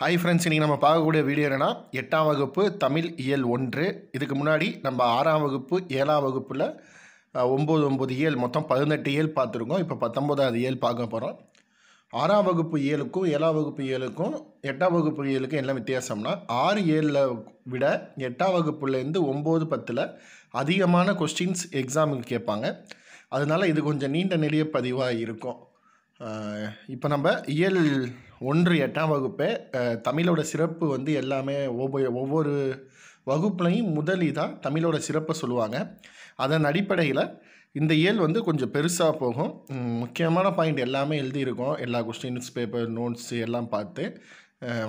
hi friends இன்றைக்கி நம்ம பார்க்கக்கூடிய வீடியோ என்னென்னா எட்டாம் வகுப்பு தமிழ் இயல் ஒன்று இதுக்கு முன்னாடி நம்ம ஆறாம் வகுப்பு ஏழாம் வகுப்பில் ஒம்பது ஒம்பது இயல் மொத்தம் பதினெட்டு இயல் பார்த்துருக்கோம் இப்போ பத்தொம்போதாவது இயல் பார்க்க போகிறோம் ஆறாம் வகுப்பு இயலுக்கும் ஏழாம் வகுப்பு இயலுக்கும் எட்டாம் வகுப்பு இயலுக்கும் என்ன வித்தியாசம்னா ஆறு ஏழில் விட எட்டாம் வகுப்புலேருந்து ஒம்பது பத்தில் அதிகமான கொஸ்டின்ஸ் எக்ஸாமுக்கு கேட்பாங்க அதனால் இது கொஞ்சம் நீண்ட நிலைய பதிவாக இருக்கும் இப்போ நம்ம இயல் ஒன்று எட்டாம் வகுப்பு தமிழோட சிறப்பு வந்து எல்லாமே ஒவ்வொரு ஒவ்வொரு வகுப்புலையும் முதல் இதாக தமிழோட சிறப்பை சொல்லுவாங்க அதன் அடிப்படையில் இந்த இயல் வந்து கொஞ்சம் பெருசாக போகும் முக்கியமான பாயிண்ட் எல்லாமே எழுதியிருக்கோம் எல்லா கொஸ்டின்ஸ் பேப்பர் நோட்ஸ் எல்லாம் பார்த்து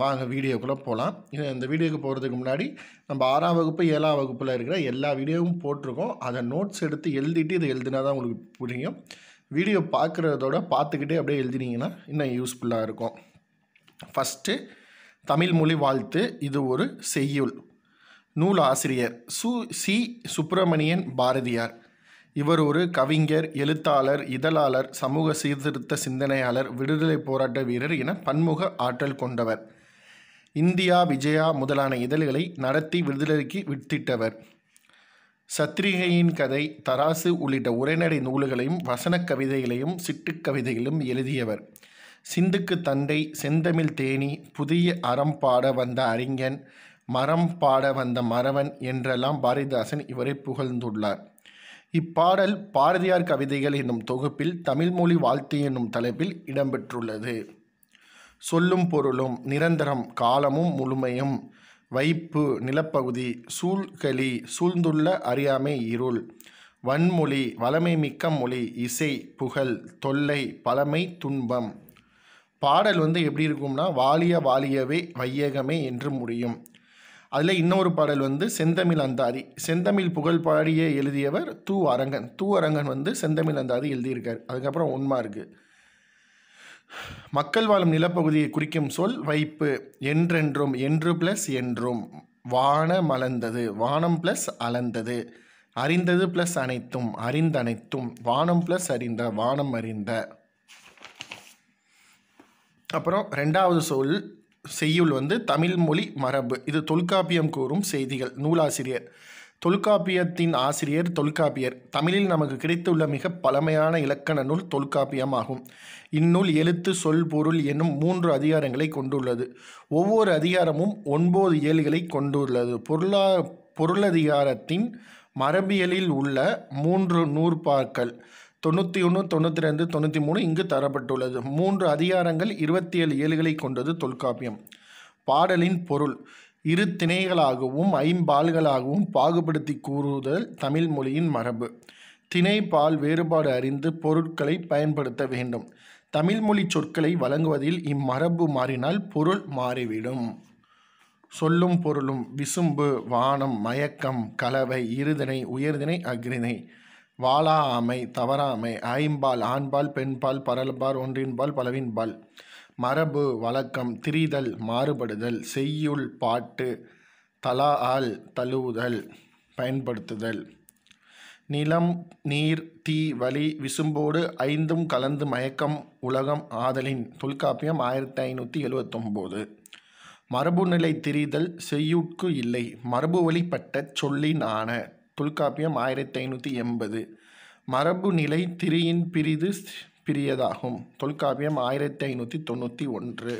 வாங்க வீடியோக்குள்ளே போகலாம் இந்த வீடியோக்கு போகிறதுக்கு முன்னாடி நம்ம ஆறாம் வகுப்பு ஏழாம் வகுப்பில் இருக்கிற எல்லா வீடியோவும் போட்டிருக்கோம் அதை நோட்ஸ் எடுத்து எழுதிட்டு இது எழுதினா தான் உங்களுக்கு புரியும் வீடியோ பார்க்குறதோட பார்த்துக்கிட்டே அப்படியே எழுதினீங்கன்னா இன்னும் யூஸ்ஃபுல்லாக இருக்கும் ஃபஸ்ட்டு தமிழ் மொழி வாழ்த்து இது ஒரு செய்யுள் நூல் ஆசிரியர் சு சி சுப்பிரமணியன் பாரதியார் இவர் ஒரு கவிஞர் எழுத்தாளர் இதழாளர் சமூக சீர்திருத்த சிந்தனையாளர் விடுதலை போராட்ட வீரர் என பன்முக ஆற்றல் கொண்டவர் இந்தியா விஜயா முதலான இதழ்களை நடத்தி விடுதலைக்கு வித்திட்டவர் சத்ரிகையின் கதை தராசு உள்ளிட்ட உரைநடை நூல்களையும் வசனக் கவிதைகளையும் சிட்டுக் கவிதைகளையும் எழுதியவர் சிந்துக்கு தந்தை செந்தமிழ் தேனி புதிய அறம் பாட வந்த அறிஞன் மரம் பாட வந்த மறவன் என்றெல்லாம் பாரதிதாசன் இவரை புகழ்ந்துள்ளார் இப்பாடல் பாரதியார் கவிதைகள் என்னும் தொகுப்பில் தமிழ்மொழி வாழ்த்து என்னும் தலைப்பில் இடம்பெற்றுள்ளது சொல்லும் பொருளும் நிரந்தரம் காலமும் முழுமையும் வைப்பு நிலப்பகுதி சூழ்களி சூழ்ந்துள்ள அறியாமை இருள் வன்மொழி வளமை மிக்க மொழி இசை புகழ் தொல்லை பழமை துன்பம் பாடல் வந்து எப்படி இருக்கும்னா வாலிய வாலியவே வையகமே என்று முடியும் அதில் இன்னொரு பாடல் வந்து செந்தமிழ் அந்தாதி செந்தமிழ் புகழ் பாடிய எழுதியவர் தூ அரங்கன் தூ அரங்கன் வந்து செந்தமிழ் அந்தாதி எழுதியிருக்கார் அதுக்கப்புறம் உண்மா இருக்குது மக்கள் வாழும் நிலப்பகுதியை குறிக்கும் சொல் வைப்பு என்றென்றும் என்று பிளஸ் என்றும் வான மலர்ந்தது வானம் பிளஸ் அலந்தது அறிந்தது பிளஸ் அனைத்தும் அறிந்த அனைத்தும் வானம் பிளஸ் அறிந்த வானம் அறிந்த அப்புறம் ரெண்டாவது சொல் செய்யுள் வந்து தமிழ் மொழி மரபு இது தொல்காப்பியம் கூறும் செய்திகள் நூலாசிரியர் தொல்காப்பியத்தின் ஆசிரியர் தொல்காப்பியர் தமிழில் நமக்கு கிடைத்துள்ள மிக பழமையான இலக்கண நூல் தொல்காப்பியம் ஆகும் இந்நூல் எழுத்து சொல் பொருள் என்னும் மூன்று அதிகாரங்களை கொண்டுள்ளது ஒவ்வொரு அதிகாரமும் ஒன்பது இயல்களை கொண்டுள்ளது பொருளா பொருளதிகாரத்தின் மரபியலில் உள்ள மூன்று நூற்பாக்கள் தொண்ணூற்றி ஒன்று தொண்ணூற்றி ரெண்டு தொண்ணூற்றி மூணு இங்கு தரப்பட்டுள்ளது மூன்று அதிகாரங்கள் இருபத்தி ஏழு ஏழுகளை கொண்டது தொல்காப்பியம் பாடலின் பொருள் இரு திணைகளாகவும் ஐம்பால்களாகவும் பாகுபடுத்தி கூறுதல் தமிழ் மொழியின் மரபு திணை பால் வேறுபாடு அறிந்து பொருட்களை பயன்படுத்த வேண்டும் தமிழ் மொழி சொற்களை வழங்குவதில் இம்மரபு மாறினால் பொருள் மாறிவிடும் சொல்லும் பொருளும் விசும்பு வானம் மயக்கம் கலவை இருதினை உயர்தினை அக்ரிணை வாளா ஆமை தவறாமை ஐம்பால் ஆண்பால் பெண்பால் பரல்பால் ஒன்றின்பால் பலவின்பால் மரபு வழக்கம் திரிதல் மாறுபடுதல் செய்யுள் பாட்டு தலா ஆல் தழுவுதல் பயன்படுத்துதல் நிலம் நீர் தீ வலி விசும்போடு ஐந்தும் கலந்து மயக்கம் உலகம் ஆதலின் தொல்காப்பியம் ஆயிரத்தி ஐநூற்றி எழுவத்தொம்போது மரபுநிலை திரிதல் செய்யுட்கு இல்லை மரபு வழிப்பட்ட சொல்லின் ஆன தொல்காப்பியம் ஆயிரத்தி ஐநூற்றி எண்பது மரபு நிலை திரியின் பிரிது பிரியதாகும் தொல்காப்பியம் ஆயிரத்தி ஐநூற்றி தொண்ணூற்றி ஒன்று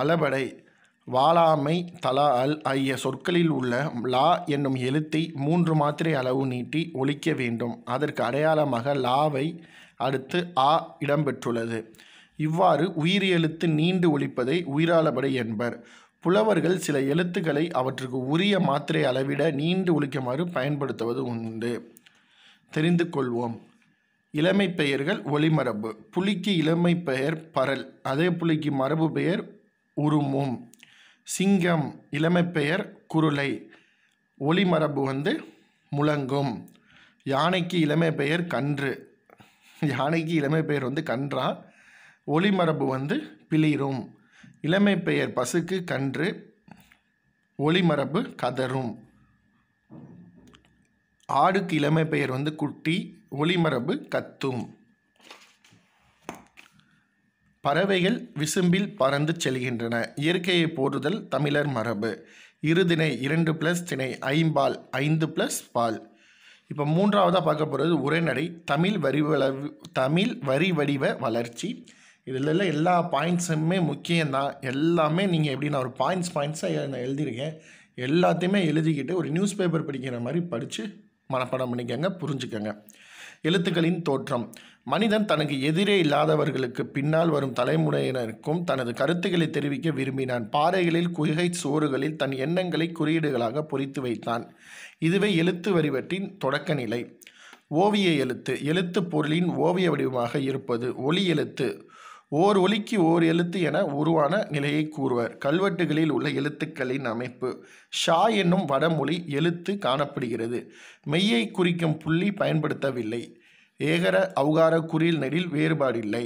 அளபடை வாலாமை தலா அல் ஆகிய சொற்களில் உள்ள லா என்னும் எழுத்தை மூன்று மாத்திரை அளவு நீட்டி ஒழிக்க வேண்டும் அதற்கு அடையாளமாக லாவை அடுத்து ஆ இடம்பெற்றுள்ளது இவ்வாறு உயிர் எழுத்து நீண்டு ஒழிப்பதை உயிராளபடை என்பர் புலவர்கள் சில எழுத்துக்களை அவற்றுக்கு உரிய மாத்திரை அளவிட நீண்டு ஒழிக்குமாறு பயன்படுத்துவது உண்டு தெரிந்து கொள்வோம் இளமை பெயர்கள் ஒளிமரபு புலிக்கு இளமை பெயர் பரல் அதே புலிக்கு மரபு பெயர் உருமும் சிங்கம் இளமை பெயர் குருளை ஒளிமரபு வந்து முழங்கும் யானைக்கு இளமை பெயர் கன்று யானைக்கு இளமை பெயர் வந்து கன்றா ஒளிமரபு வந்து பிளிரும் இளமை பெயர் பசுக்கு கன்று ஒளிமரபு கதரும் ஆடுக்கு இளமை பெயர் வந்து குட்டி ஒளிமரபு கத்தும் பறவைகள் விசும்பில் பறந்து செல்கின்றன இயற்கையை போடுதல் தமிழர் மரபு இருதினை இரண்டு பிளஸ் திணை ஐம்பால் ஐந்து பிளஸ் பால் இப்போ மூன்றாவதாக பார்க்க போகிறது உரைநடை தமிழ் வரி தமிழ் வரி வடிவ வளர்ச்சி இதில் எல்லா பாயிண்ட்ஸுமே முக்கியம்தான் எல்லாமே நீங்கள் எப்படி நான் ஒரு பாயிண்ட்ஸ் பாயிண்ட்ஸாக நான் எழுதியிருக்கேன் எல்லாத்தையுமே எழுதிக்கிட்டு ஒரு நியூஸ் பேப்பர் படிக்கிற மாதிரி படித்து மனப்பாடம் பண்ணிக்கோங்க புரிஞ்சுக்கோங்க எழுத்துக்களின் தோற்றம் மனிதன் தனக்கு எதிரே இல்லாதவர்களுக்கு பின்னால் வரும் தலைமுறையினருக்கும் தனது கருத்துக்களை தெரிவிக்க விரும்பினான் பாறைகளில் குகை சோறுகளில் தன் எண்ணங்களை குறியீடுகளாக பொறித்து வைத்தான் இதுவே எழுத்து வரிவற்றின் தொடக்க நிலை ஓவிய எழுத்து எழுத்து பொருளின் ஓவிய வடிவமாக இருப்பது ஒளி எழுத்து ஓர் ஒலிக்கு ஓர் எழுத்து என உருவான நிலையை கூறுவர் கல்வெட்டுகளில் உள்ள எழுத்துக்களின் அமைப்பு ஷா என்னும் வடமொழி எழுத்து காணப்படுகிறது மெய்யை குறிக்கும் புள்ளி பயன்படுத்தவில்லை ஏகர அவுகார குறியில் நெடில் வேறுபாடில்லை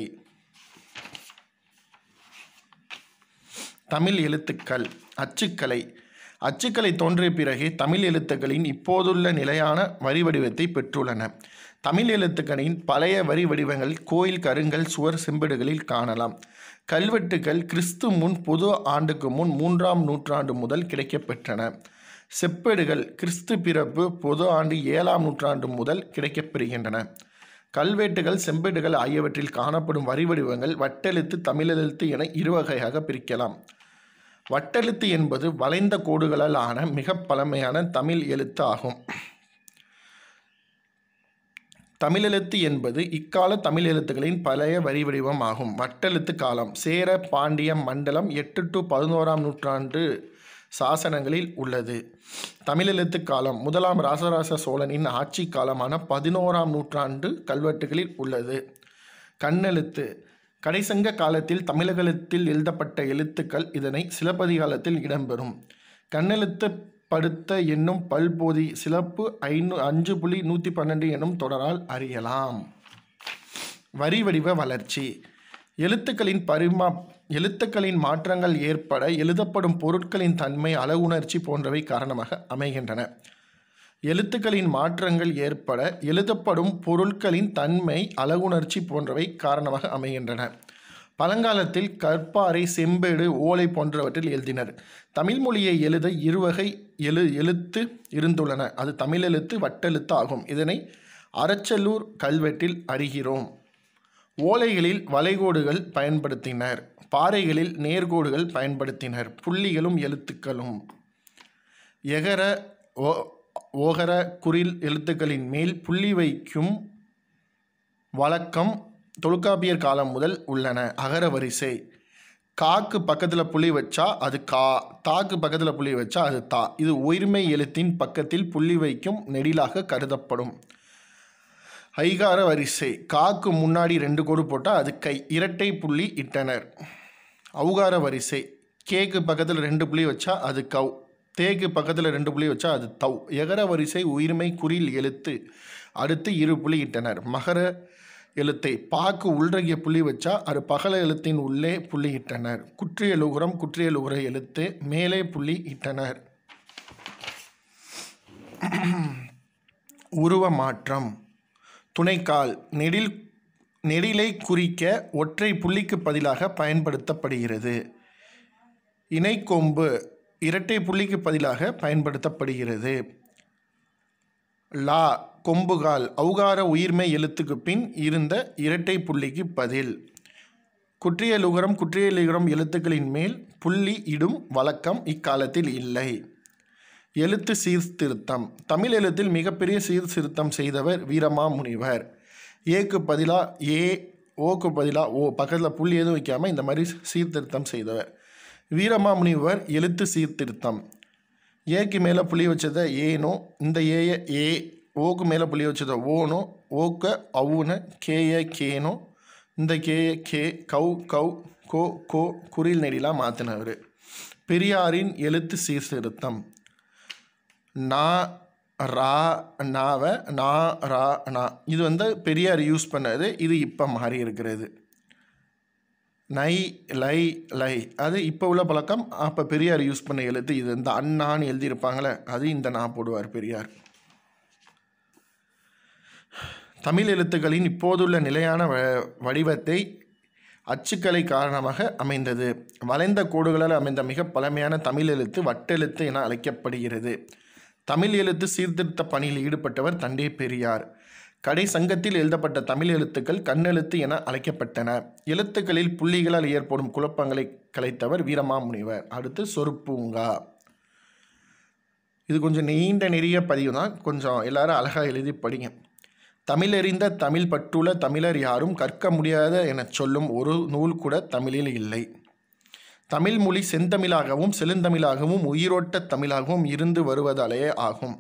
தமிழ் எழுத்துக்கள் அச்சுக்கலை அச்சுக்கலை தோன்றிய பிறகே தமிழ் எழுத்துக்களின் இப்போதுள்ள நிலையான வரிவடிவத்தை பெற்றுள்ளன தமிழ் எழுத்துக்களின் பழைய வரி வடிவங்கள் கோயில் கருங்கல் சுவர் செம்பேடுகளில் காணலாம் கல்வெட்டுகள் கிறிஸ்து முன் பொது ஆண்டுக்கு முன் மூன்றாம் நூற்றாண்டு முதல் கிடைக்கப்பெற்றன செப்பேடுகள் கிறிஸ்து பிறப்பு பொது ஆண்டு ஏழாம் நூற்றாண்டு முதல் கிடைக்கப்பெறுகின்றன கல்வெட்டுகள் செம்பேடுகள் ஆகியவற்றில் காணப்படும் வரி வடிவங்கள் வட்டெழுத்து தமிழெழுத்து என இருவகையாக பிரிக்கலாம் வட்டெழுத்து என்பது வளைந்த கோடுகளால் ஆன மிக பழமையான தமிழ் எழுத்து ஆகும் தமிழெழுத்து என்பது இக்கால தமிழ் எழுத்துக்களின் பழைய வரி வடிவம் ஆகும் வட்டெழுத்து காலம் சேர பாண்டிய மண்டலம் எட்டு டு பதினோராம் நூற்றாண்டு சாசனங்களில் உள்ளது தமிழெழுத்து காலம் முதலாம் ராசராச சோழனின் ஆட்சி காலமான பதினோராம் நூற்றாண்டு கல்வெட்டுகளில் உள்ளது கண்ணெழுத்து கடைசங்க காலத்தில் தமிழகத்தில் எழுதப்பட்ட எழுத்துக்கள் இதனை சிலப்பதிகாலத்தில் இடம்பெறும் கண்ணெழுத்து படுத்த என்னும் பல்போதி சிலப்பு ஐநூ அஞ்சு புள்ளி நூற்றி பன்னெண்டு எனும் தொடரால் அறியலாம் வரி வடிவ வளர்ச்சி எழுத்துக்களின் பரிமா எழுத்துக்களின் மாற்றங்கள் ஏற்பட எழுதப்படும் பொருட்களின் தன்மை அளவுணர்ச்சி போன்றவை காரணமாக அமைகின்றன எழுத்துக்களின் மாற்றங்கள் ஏற்பட எழுதப்படும் பொருட்களின் தன்மை அளவுணர்ச்சி போன்றவை காரணமாக அமைகின்றன பழங்காலத்தில் கற்பாறை செம்பேடு ஓலை போன்றவற்றில் எழுதினர் தமிழ் மொழியை எழுத இருவகை எழு எழுத்து இருந்துள்ளன அது தமிழெழுத்து வட்டெழுத்து ஆகும் இதனை அறச்சலூர் கல்வெட்டில் அறிகிறோம் ஓலைகளில் வளைகோடுகள் பயன்படுத்தினர் பாறைகளில் நேர்கோடுகள் பயன்படுத்தினர் புள்ளிகளும் எழுத்துக்களும் எகர ஓ ஓகர குறில் எழுத்துக்களின் மேல் புள்ளி வைக்கும் வழக்கம் தொல்காப்பியர் காலம் முதல் உள்ளன அகர வரிசை காக்கு பக்கத்தில் புள்ளி வச்சா அது கா தாக்கு பக்கத்தில் புள்ளி வச்சா அது தா இது உயிர்மை எழுத்தின் பக்கத்தில் புள்ளி வைக்கும் நெடிலாக கருதப்படும் ஐகார வரிசை காக்கு முன்னாடி ரெண்டு கோடு போட்டால் அது கை இரட்டை புள்ளி இட்டனர் அவுகார வரிசை கேக்கு பக்கத்தில் ரெண்டு புள்ளி வச்சா அது கவ் தேக்கு பக்கத்தில் ரெண்டு புள்ளி வச்சா அது தவ் எகர வரிசை உயிர்மை குறில் எழுத்து அடுத்து இரு புள்ளி இட்டனர் மகர எழுத்தை பாக்கு உள்றகிய புள்ளி வச்சா அது பகல எழுத்தின் உள்ளே புள்ளி இட்டனர் குற்றியலுகுரம் குற்றியலுகுர எழுத்து மேலே புள்ளி இட்டனர் உருவ மாற்றம் துணைக்கால் நெடில் நெடிலை குறிக்க ஒற்றை புள்ளிக்கு பதிலாக பயன்படுத்தப்படுகிறது இணைக்கொம்பு இரட்டை புள்ளிக்கு பதிலாக பயன்படுத்தப்படுகிறது லா கொம்புகால் அவுகார உயிர்மை எழுத்துக்கு பின் இருந்த இரட்டை புள்ளிக்கு பதில் குற்றியலுகரம் குற்றியலுகரம் எழுத்துக்களின் மேல் புள்ளி இடும் வழக்கம் இக்காலத்தில் இல்லை எழுத்து சீர்திருத்தம் தமிழ் எழுத்தில் மிகப்பெரிய சீர்திருத்தம் செய்தவர் வீரமாமுனிவர் ஏக்கு பதிலாக ஏ ஓக்கு பதிலாக ஓ பக்கத்தில் புள்ளி எதுவும் வைக்காமல் இந்த மாதிரி சீர்திருத்தம் செய்தவர் வீரமாமுனிவர் எழுத்து சீர்திருத்தம் ஏக்கு மேலே புள்ளி வச்சதை ஏனோ இந்த ஏய ஏ ஓக்கு மேலே புள்ளி வச்சது ஓனும் ஓக்க அவுன்னு கேய கேனும் இந்த கேய கே கவு கவு கோ கோ குறில் நெடிலாம் மாற்றினவர் பெரியாரின் எழுத்து சீர்திருத்தம் நா ரா நாவ நா ரா நா இது வந்து பெரியார் யூஸ் பண்ணது இது இப்போ மாறி இருக்கிறது நை லை லை அது இப்போ உள்ள பழக்கம் அப்போ பெரியார் யூஸ் பண்ண எழுத்து இது இந்த அண்ணான்னு எழுதியிருப்பாங்களே அது இந்த நான் போடுவார் பெரியார் தமிழ் எழுத்துக்களின் இப்போதுள்ள நிலையான வ வடிவத்தை அச்சுக்கலை காரணமாக அமைந்தது வளைந்த கோடுகளால் அமைந்த மிக பழமையான தமிழ் எழுத்து வட்டெழுத்து என அழைக்கப்படுகிறது தமிழ் எழுத்து சீர்திருத்த பணியில் ஈடுபட்டவர் தண்டே பெரியார் கடை சங்கத்தில் எழுதப்பட்ட தமிழ் எழுத்துக்கள் கண்ணெழுத்து என அழைக்கப்பட்டன எழுத்துக்களில் புள்ளிகளால் ஏற்படும் குழப்பங்களை கலைத்தவர் வீரமாமுனிவர் அடுத்து சொருப்பூங்கா இது கொஞ்சம் நீண்ட நெறிய பதிவு தான் கொஞ்சம் எல்லாரும் அழகாக எழுதி படிங்க தமிழறிந்த தமிழ் பற்றுள்ள தமிழர் யாரும் கற்க முடியாத எனச் சொல்லும் ஒரு நூல் கூட தமிழில் இல்லை தமிழ் மொழி செந்தமிழாகவும் செழுந்தமிழாகவும் உயிரோட்ட தமிழாகவும் இருந்து வருவதாலேயே ஆகும்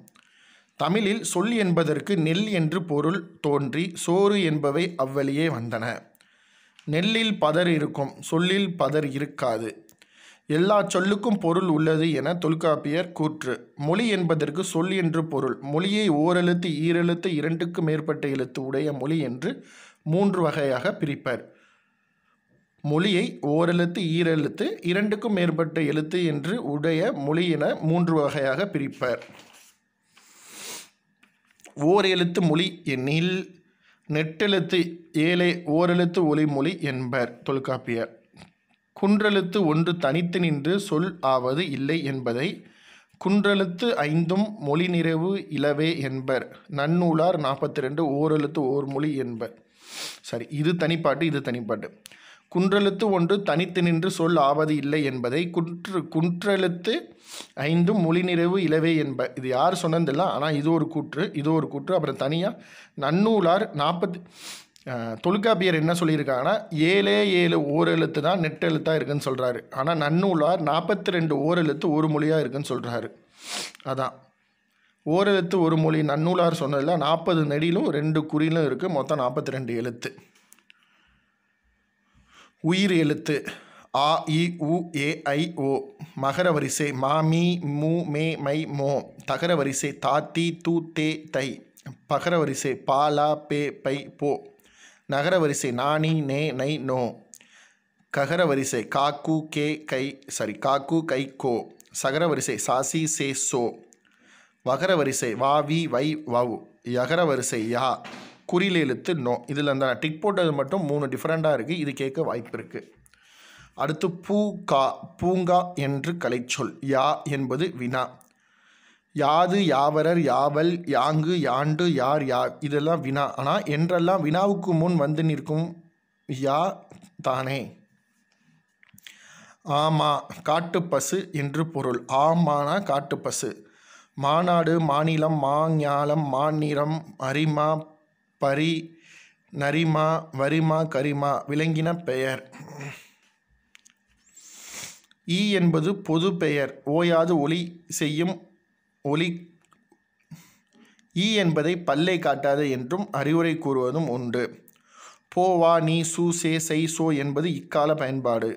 தமிழில் சொல் என்பதற்கு நெல் என்று பொருள் தோன்றி சோறு என்பவை அவ்வழியே வந்தன நெல்லில் பதர் இருக்கும் சொல்லில் பதர் இருக்காது எல்லா சொல்லுக்கும் பொருள் உள்ளது என தொல்காப்பியர் கூற்று மொழி என்பதற்கு சொல் என்று பொருள் மொழியை ஓரெழுத்து ஈரெழுத்து இரண்டுக்கு மேற்பட்ட எழுத்து உடைய மொழி என்று மூன்று வகையாக பிரிப்பர் மொழியை ஓரெழுத்து ஈரெழுத்து இரண்டுக்கும் மேற்பட்ட எழுத்து என்று உடைய மொழி என மூன்று வகையாக பிரிப்பர் ஓர் எழுத்து மொழி எண்ணில் நெட்டெழுத்து ஏழை ஓரெழுத்து ஒளி மொழி என்பர் தொல்காப்பியர் குன்றெழுத்து ஒன்று தனித்து நின்று சொல் ஆவது இல்லை என்பதை குன்றெழுத்து ஐந்தும் மொழி நிறைவு இளவே என்பர் நன்னூலார் நாற்பத்தி ரெண்டு ஓரெழுத்து ஓர் மொழி என்பர் சரி இது தனிப்பாட்டு இது தனிப்பாட்டு குன்றெழுத்து ஒன்று தனித்து நின்று சொல் ஆவது இல்லை என்பதை குற்று குன்றெழுத்து ஐந்தும் மொழி நிறைவு இளவே என்ப இது யார் சொன்னதில்லை ஆனால் இது ஒரு கூற்று இது ஒரு கூற்று அப்புறம் தனியாக நன்னூலார் நாற்பத்தி தொல்காப்பியர் என்ன சொல்லியிருக்காங்கன்னா ஏழே ஏழு ஓரெழுத்து தான் நெட் எழுத்தாக இருக்குதுன்னு சொல்கிறாரு ஆனால் நன்னூலார் நாற்பத்தி ரெண்டு ஓரெழுத்து ஒரு மொழியாக இருக்குதுன்னு சொல்கிறாரு அதான் ஓரெழுத்து ஒரு மொழி நன்னூலார் சொன்னதில் நாற்பது நெடியிலும் ரெண்டு குறியிலும் இருக்குது மொத்தம் நாற்பத்தி ரெண்டு எழுத்து உயிர் எழுத்து ஆ இ உ ஏ ஐ ஓ மகர வரிசை மா மீ மூ மே மை மோ தகர வரிசை தா தி தூ தே தை பகர வரிசை பாலா பே பை போ நகர வரிசை நானி நே நை நோ ககர வரிசை காக்கு கே கை சாரி காக்கு கை கோ சகர வரிசை சாசி சே சோ வகர வரிசை வா வி வை வவ் யகர வரிசை யா குறில் எழுத்து நோ இதில் அந்த டிக் போட்டது மட்டும் மூணு டிஃப்ரெண்ட்டாக இருக்குது இது கேட்க வாய்ப்பு இருக்குது அடுத்து பூ கா பூங்கா என்று கலைச்சொல் யா என்பது வினா யாது யாவரர் யாவல் யாங்கு யாண்டு யார் யா இதெல்லாம் வினா ஆனால் என்றெல்லாம் வினாவுக்கு முன் வந்து நிற்கும் யா தானே ஆமா காட்டுப்பசு என்று பொருள் ஆமானா காட்டுப்பசு மாநாடு மாநிலம் மாஞாலம் மாநிறம் அரிமா பரி நரிமா வரிமா கரிமா விலங்கின பெயர் ஈ என்பது பொது பெயர் ஓயாது ஒளி செய்யும் ஒலி ஈ என்பதை பல்லை காட்டாது என்றும் அறிவுரை கூறுவதும் உண்டு போ வா நீ சு சே சை சோ என்பது இக்கால பயன்பாடு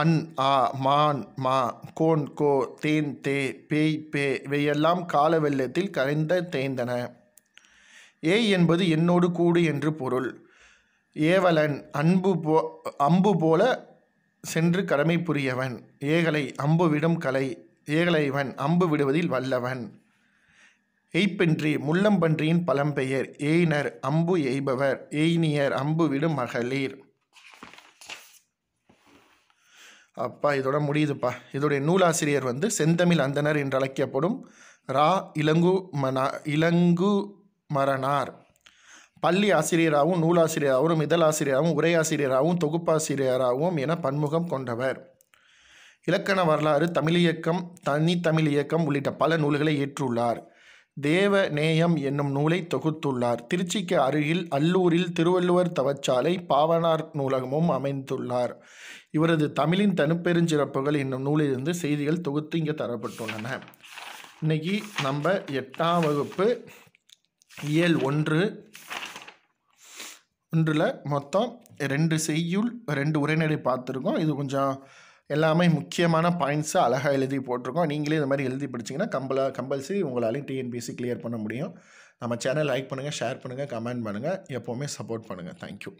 அன் ஆ மான் மா கோன் கோ தேன் தே பேய் பே இவையெல்லாம் கால வெள்ளத்தில் கரைந்த தேய்ந்தன ஏ என்பது என்னோடு கூடு என்று பொருள் ஏவலன் அன்பு போ அம்பு போல சென்று கடமை புரியவன் ஏகலை அம்புவிடும் கலை ஏகலைவன் அம்பு விடுவதில் வல்லவன் எய்ப்பன்றி முள்ளம்பன்றியின் பழம்பெயர் ஏய்னர் அம்பு எய்பவர் எய்னியர் அம்பு விடும் மகளிர் அப்பா இதோட முடியுதுப்பா இதோடைய நூலாசிரியர் வந்து செந்தமிழ் அந்தனர் என்று அழைக்கப்படும் ரா இளங்கு மனா இளங்கு மரணார் பள்ளி ஆசிரியராகவும் நூலாசிரியராகவும் இதழாசிரியராகவும் உரையாசிரியராகவும் தொகுப்பாசிரியராகவும் என பன்முகம் கொண்டவர் இலக்கண வரலாறு தமிழியக்கம் தனி தமிழ் இயக்கம் உள்ளிட்ட பல நூல்களை ஏற்றுள்ளார் தேவ நேயம் என்னும் நூலை தொகுத்துள்ளார் திருச்சிக்கு அருகில் அல்லூரில் திருவள்ளுவர் தவச்சாலை பாவனார் நூலகமும் அமைந்துள்ளார் இவரது தமிழின் தனிப்பெருஞ்சிறப்புகள் என்னும் நூலிலிருந்து செய்திகள் தொகுத்து இங்கே தரப்பட்டுள்ளன இன்னைக்கு நம்ம எட்டாம் வகுப்பு இயல் ஒன்று ஒன்றில் மொத்தம் ரெண்டு செய்யுள் ரெண்டு உரைநடை பார்த்துருக்கோம் இது கொஞ்சம் எல்லாமே முக்கியமான பாயிண்ட்ஸை அழகாக எழுதி போட்டிருக்கோம் நீங்களே இந்த மாதிரி எழுதி படிச்சிங்கன்னா கம்பல கம்பல்சரி உங்களாலையும் டிஎன்பிசி கிளியர் பண்ண முடியும் நம்ம சேனல் லைக் பண்ணுங்கள் ஷேர் பண்ணுங்கள் கமெண்ட் பண்ணுங்கள் எப்போவுமே சப்போர்ட் பண்ணுங்கள் தேங்க்யூ